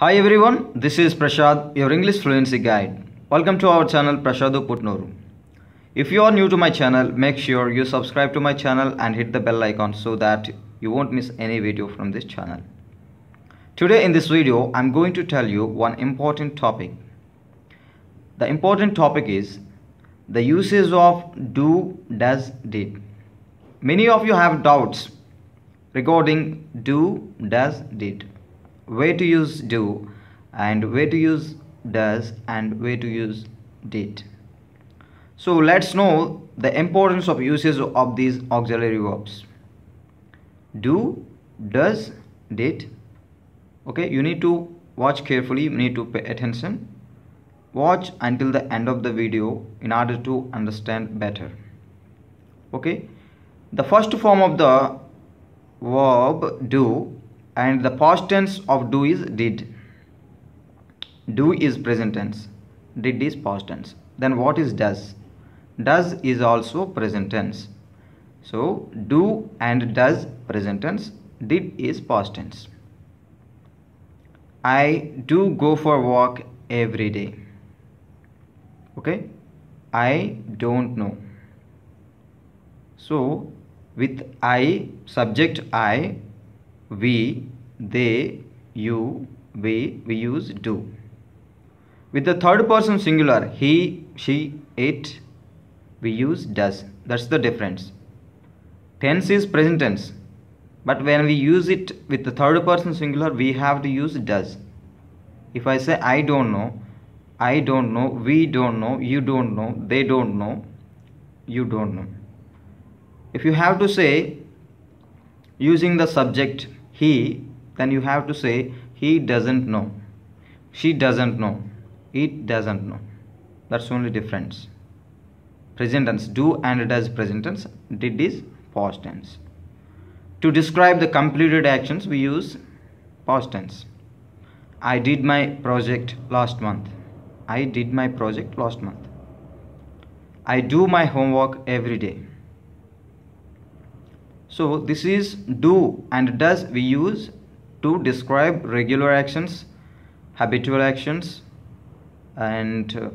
Hi everyone, this is Prashad, your English fluency guide. Welcome to our channel Prashadu Putnoru. If you are new to my channel, make sure you subscribe to my channel and hit the bell icon so that you won't miss any video from this channel. Today in this video, I'm going to tell you one important topic. The important topic is the uses of do, does, did. Many of you have doubts regarding do, does, did way to use do and way to use does and way to use did so let's know the importance of usage of these auxiliary verbs do does did okay you need to watch carefully you need to pay attention watch until the end of the video in order to understand better okay the first form of the verb do and the past tense of do is did do is present tense did is past tense then what is does does is also present tense so do and does present tense did is past tense i do go for walk every day okay i don't know so with i subject i we, they, you, we, we use do. With the third person singular, he, she, it, we use does. That's the difference. Tense is present tense. But when we use it with the third person singular, we have to use does. If I say I don't know, I don't know, we don't know, you don't know, they don't know, you don't know. If you have to say using the subject he then you have to say he doesn't know she doesn't know it doesn't know that's only difference present tense do and does present tense did is past tense to describe the completed actions we use past tense i did my project last month i did my project last month i do my homework every day so this is do and does we use to describe regular actions, habitual actions and uh,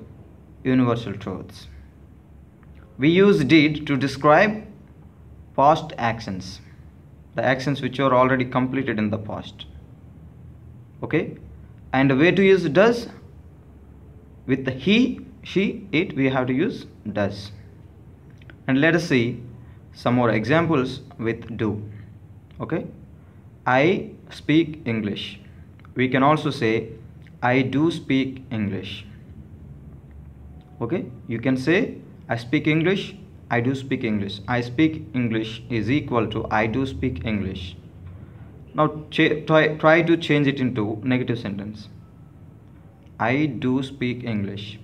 universal truths. We use did to describe past actions, the actions which are already completed in the past. Okay, and the way to use does with the he, she, it, we have to use does. And let us see some more examples with do okay I speak English we can also say I do speak English okay you can say I speak English I do speak English I speak English is equal to I do speak English now try, try to change it into negative sentence I do speak English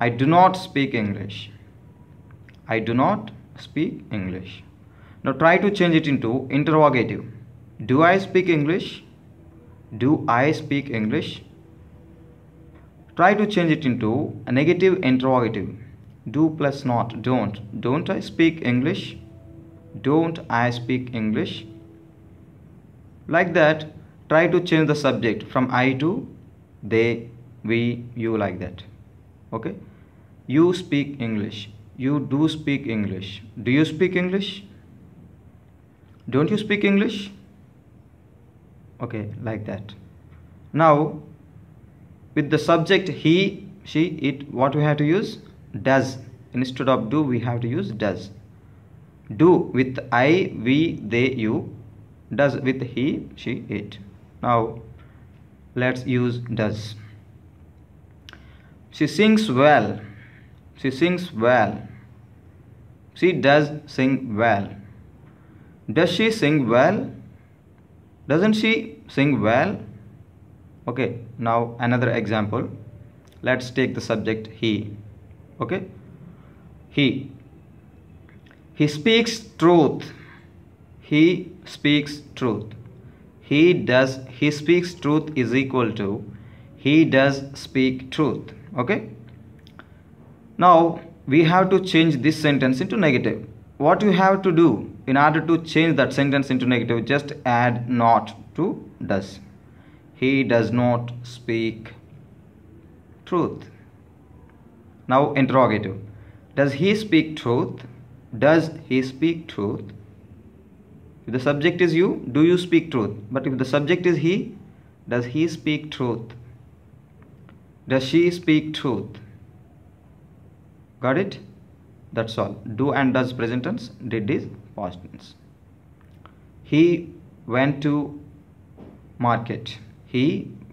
I do not speak English I do not speak English. Now try to change it into interrogative. Do I speak English? Do I speak English? Try to change it into a negative interrogative. Do plus not, don't. Don't I speak English? Don't I speak English? Like that, try to change the subject from I to they, we, you like that. Okay? You speak English. You do speak English. Do you speak English? Don't you speak English? Okay, like that. Now, with the subject he, she, it, what we have to use? Does. Instead of do, we have to use does. Do with I, we, they, you. Does with he, she, it. Now, let's use does. She sings well. She sings well. She does sing well. Does she sing well? Doesn't she sing well? Okay, now another example. Let's take the subject he. Okay? He. He speaks truth. He speaks truth. He does, he speaks truth is equal to he does speak truth. Okay? Now we have to change this sentence into negative. What you have to do in order to change that sentence into negative, just add not to does. He does not speak truth. Now interrogative. Does he speak truth? Does he speak truth? If the subject is you, do you speak truth? But if the subject is he, does he speak truth? Does she speak truth? got it that's all do and does present tense did is past tense he went to market he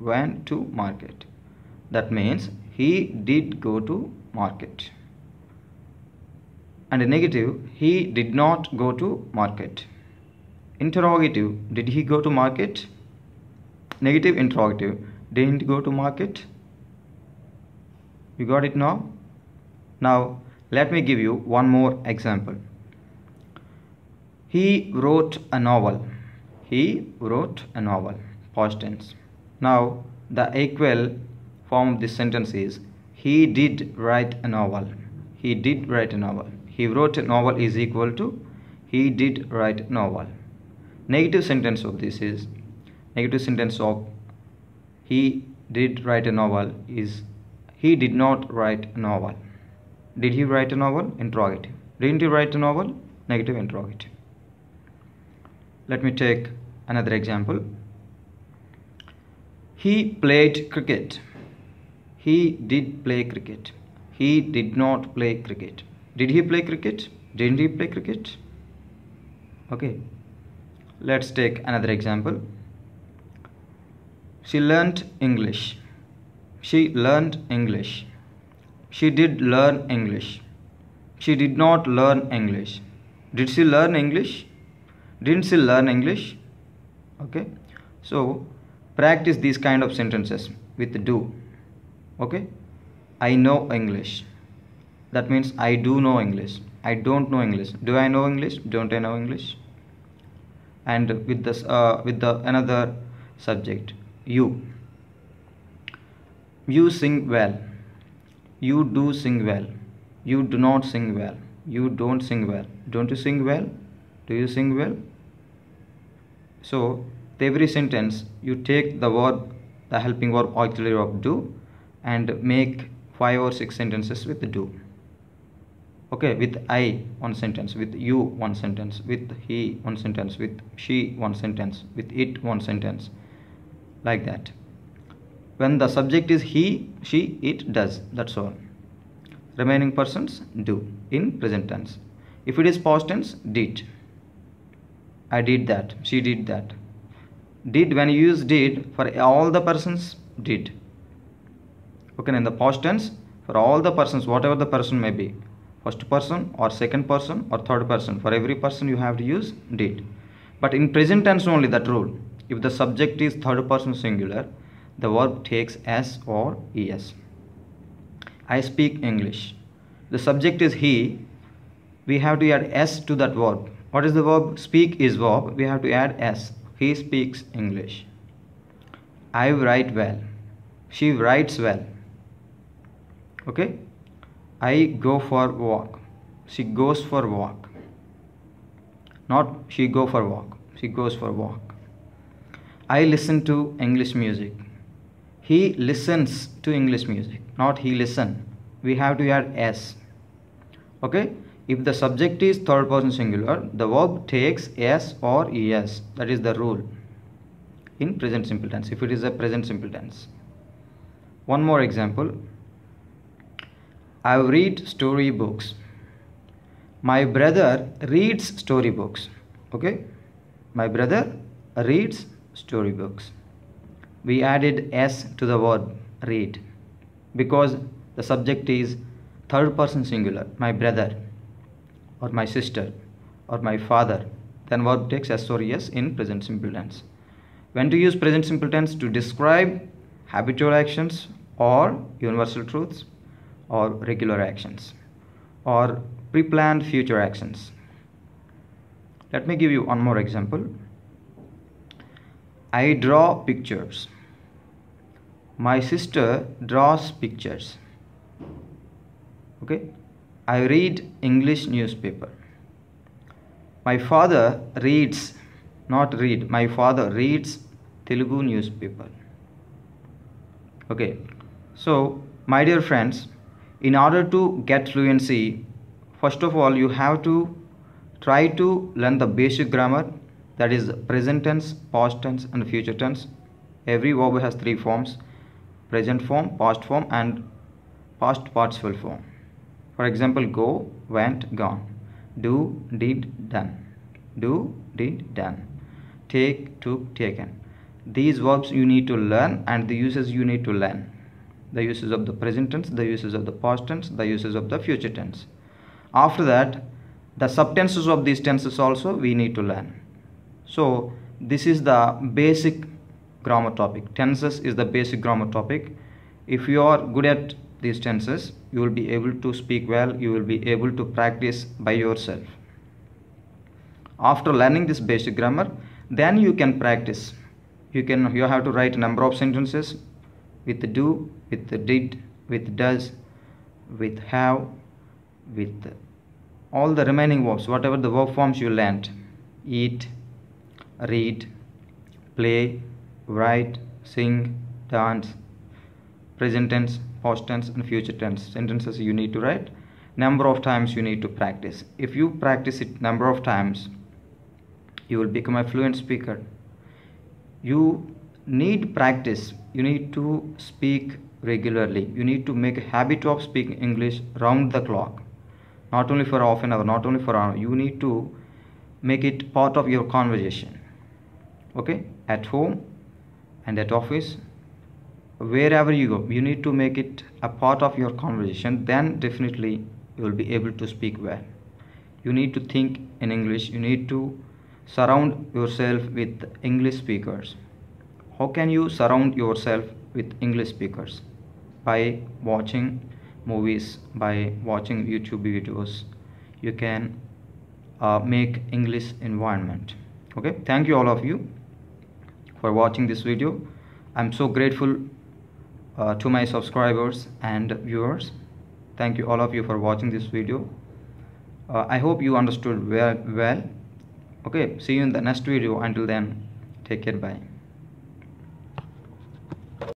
went to market that means he did go to market and negative he did not go to market interrogative did he go to market negative interrogative didn't go to market you got it now now let me give you one more example. He wrote a novel. He wrote a novel. Past tense. Now the equal form of this sentence is he did write a novel. He did write a novel. He wrote a novel is equal to he did write a novel. Negative sentence of this is negative sentence of he did write a novel is he did not write a novel. Did he write a novel? Interrogative. Didn't he write a novel? Negative interrogative. Let me take another example. He played cricket. He did play cricket. He did not play cricket. Did he play cricket? Didn't he play cricket? Okay. Let's take another example. She learned English. She learned English she did learn English. She did not learn English. Did she learn English? Didn't she learn English? Okay. So practice these kind of sentences with do. Okay. I know English. That means I do know English. I don't know English. Do I know English? Don't I know English? And with this, uh, with the another subject, you. You sing well you do sing well you do not sing well you don't sing well don't you sing well do you sing well so every sentence you take the verb the helping verb auxiliary of do and make five or six sentences with do okay with i one sentence with you one sentence with he one sentence with she one sentence with it one sentence like that when the subject is he she it does that's all remaining persons do in present tense if it is past tense did i did that she did that did when you use did for all the persons did okay in the past tense for all the persons whatever the person may be first person or second person or third person for every person you have to use did but in present tense only that rule if the subject is third person singular the verb takes s or es. I speak English. The subject is he. We have to add s to that verb. What is the verb? Speak is verb. We have to add s. He speaks English. I write well. She writes well. Okay? I go for walk. She goes for walk. Not she go for walk. She goes for walk. I listen to English music he listens to english music not he listen we have to add s okay if the subject is third person singular the verb takes s or es that is the rule in present simple tense if it is a present simple tense one more example i read story books my brother reads story books. okay my brother reads story books we added s to the verb read because the subject is third person singular my brother or my sister or my father then verb takes s or es in present simple tense when to use present simple tense to describe habitual actions or universal truths or regular actions or pre-planned future actions let me give you one more example I draw pictures. My sister draws pictures. Okay. I read English newspaper. My father reads, not read, my father reads Telugu newspaper. Okay. So, my dear friends, in order to get fluency, first of all, you have to try to learn the basic grammar that is present tense past tense and future tense every verb has three forms present form past form and past participle form for example go went gone do did done do did done take took taken these verbs you need to learn and the uses you need to learn the uses of the present tense the uses of the past tense the uses of the future tense after that the subtenses of these tenses also we need to learn so this is the basic grammar topic tenses is the basic grammar topic if you are good at these tenses you will be able to speak well you will be able to practice by yourself after learning this basic grammar then you can practice you can you have to write a number of sentences with do with did with does with have with all the remaining verbs whatever the verb forms you learned eat read, play, write, sing, dance. Present tense, past tense and future tense. Sentences you need to write. Number of times you need to practice. If you practice it number of times, you will become a fluent speaker. You need practice. You need to speak regularly. You need to make a habit of speaking English round the clock. Not only for half an hour, not only for an hour. You need to make it part of your conversation okay at home and at office wherever you go you need to make it a part of your conversation then definitely you will be able to speak well you need to think in english you need to surround yourself with english speakers how can you surround yourself with english speakers by watching movies by watching youtube videos you can uh, make english environment okay thank you all of you for watching this video i'm so grateful uh, to my subscribers and viewers thank you all of you for watching this video uh, i hope you understood well well okay see you in the next video until then take care bye